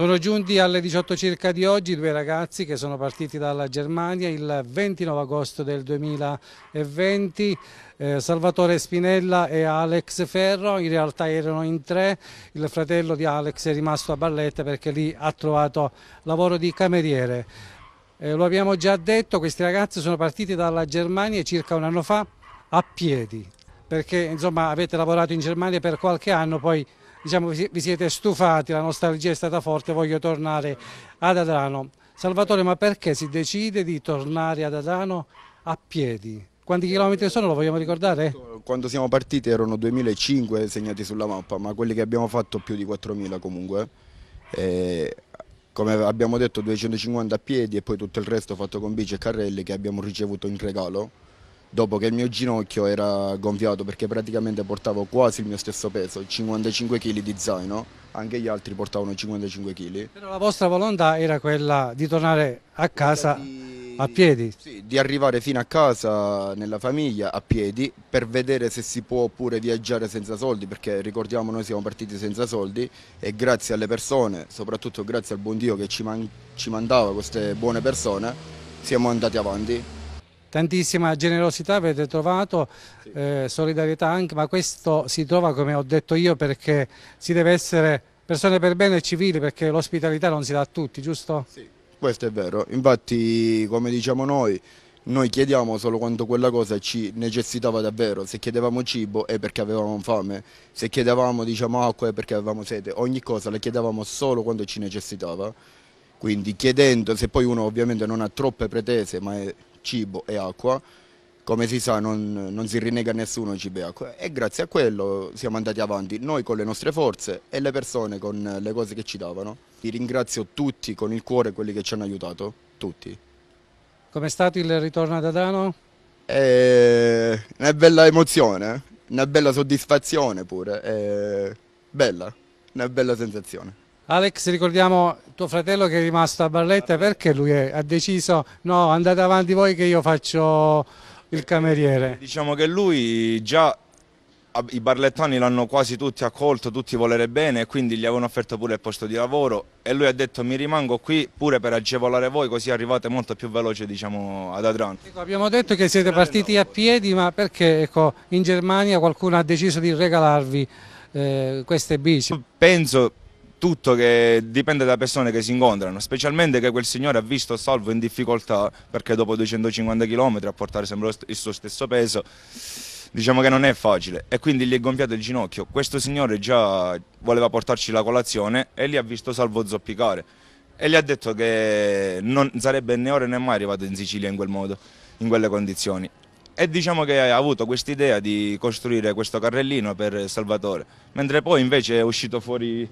Sono giunti alle 18 circa di oggi due ragazzi che sono partiti dalla Germania il 29 agosto del 2020, eh, Salvatore Spinella e Alex Ferro, in realtà erano in tre, il fratello di Alex è rimasto a Barletta perché lì ha trovato lavoro di cameriere. Eh, lo abbiamo già detto, questi ragazzi sono partiti dalla Germania circa un anno fa a piedi, perché insomma avete lavorato in Germania per qualche anno, poi diciamo, vi siete stufati, la nostalgia è stata forte, voglio tornare ad Adrano. Salvatore, ma perché si decide di tornare ad Adrano a piedi? Quanti chilometri sono, lo vogliamo ricordare? Quando siamo partiti erano 2005 segnati sulla mappa, ma quelli che abbiamo fatto più di 4000 comunque. E come abbiamo detto 250 a piedi e poi tutto il resto fatto con bici e carrelli che abbiamo ricevuto in regalo dopo che il mio ginocchio era gonfiato perché praticamente portavo quasi il mio stesso peso, 55 kg di zaino, anche gli altri portavano 55 kg. Però la vostra volontà era quella di tornare a casa di... a piedi? Sì, di arrivare fino a casa nella famiglia a piedi per vedere se si può pure viaggiare senza soldi, perché ricordiamo noi siamo partiti senza soldi e grazie alle persone, soprattutto grazie al buon Dio che ci, man ci mandava queste buone persone, siamo andati avanti tantissima generosità avete trovato, sì. eh, solidarietà anche, ma questo si trova come ho detto io perché si deve essere persone per bene e civili perché l'ospitalità non si dà a tutti, giusto? Sì, questo è vero, infatti come diciamo noi, noi chiediamo solo quando quella cosa ci necessitava davvero, se chiedevamo cibo è perché avevamo fame, se chiedevamo diciamo, acqua è perché avevamo sete, ogni cosa la chiedevamo solo quando ci necessitava, quindi chiedendo, se poi uno ovviamente non ha troppe pretese ma è cibo e acqua, come si sa non, non si rinnega nessuno cibo e acqua e grazie a quello siamo andati avanti noi con le nostre forze e le persone con le cose che ci davano. Ti ringrazio tutti con il cuore quelli che ci hanno aiutato, tutti. Com'è stato il ritorno ad Adano? È eh, una bella emozione, eh. una bella soddisfazione pure, è eh. bella, una bella sensazione. Alex, ricordiamo tuo fratello che è rimasto a Barletta perché lui è, ha deciso no, andate avanti voi che io faccio il cameriere. Eh, diciamo che lui già i barlettani l'hanno quasi tutti accolto, tutti volere bene quindi gli avevano offerto pure il posto di lavoro e lui ha detto mi rimango qui pure per agevolare voi così arrivate molto più veloce diciamo, ad Adran. Ecco, abbiamo detto che siete partiti a piedi ma perché ecco, in Germania qualcuno ha deciso di regalarvi eh, queste bici? Penso tutto che dipende da persone che si incontrano, specialmente che quel signore ha visto Salvo in difficoltà perché dopo 250 km a portare sempre il suo stesso peso diciamo che non è facile e quindi gli è gonfiato il ginocchio. Questo signore già voleva portarci la colazione e lì ha visto Salvo zoppicare e gli ha detto che non sarebbe né ora né mai arrivato in Sicilia in quel modo, in quelle condizioni e diciamo che ha avuto quest'idea di costruire questo carrellino per Salvatore, mentre poi invece è uscito fuori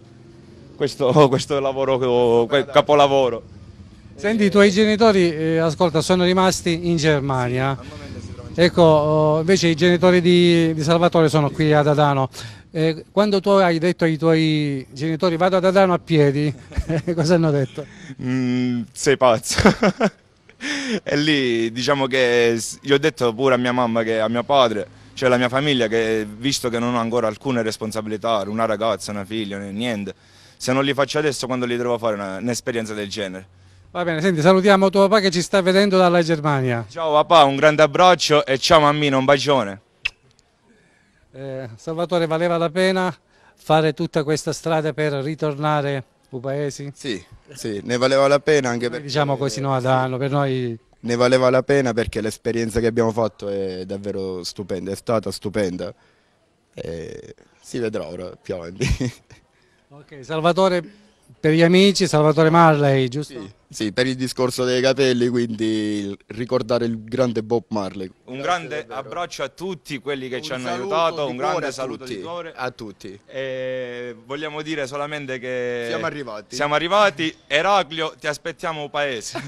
questo, questo lavoro, capolavoro. Senti, i tuoi genitori, eh, ascolta, sono rimasti in Germania. Ecco, oh, invece i genitori di, di Salvatore sono qui ad Adano. Eh, quando tu hai detto ai tuoi genitori vado ad Adano a piedi, eh, cosa hanno detto? Mm, sei pazzo. e lì diciamo che io ho detto pure a mia mamma che a mio padre, cioè alla mia famiglia, che visto che non ho ancora alcune responsabilità, una ragazza, una figlia, niente se non li faccio adesso quando li trovo a fare un'esperienza del genere. Va bene, senti, salutiamo tuo papà che ci sta vedendo dalla Germania. Ciao papà, un grande abbraccio e ciao mammino, un bacione. Eh, Salvatore, valeva la pena fare tutta questa strada per ritornare a Paesi? Sì, sì, ne valeva la pena anche noi Diciamo così, no, ad anno, per noi... Ne valeva la pena perché l'esperienza che abbiamo fatto è davvero stupenda, è stata stupenda. E eh, si vedrà ora più avanti. Ok, Salvatore per gli amici, Salvatore Marley, giusto? Sì, sì, per il discorso dei capelli, quindi ricordare il grande Bob Marley. Un Grazie grande davvero. abbraccio a tutti quelli che un ci hanno aiutato, un grande saluto di cuore a tutti. E vogliamo dire solamente che siamo arrivati. Siamo arrivati. Eraclio, ti aspettiamo paese.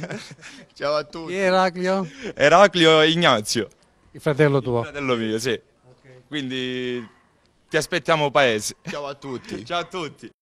Ciao a tutti. Chi è Eraclio? Eraclio Ignazio. Il fratello tuo. Il fratello mio, sì. Okay. Quindi ti aspettiamo paese. Ciao a tutti. Ciao a tutti.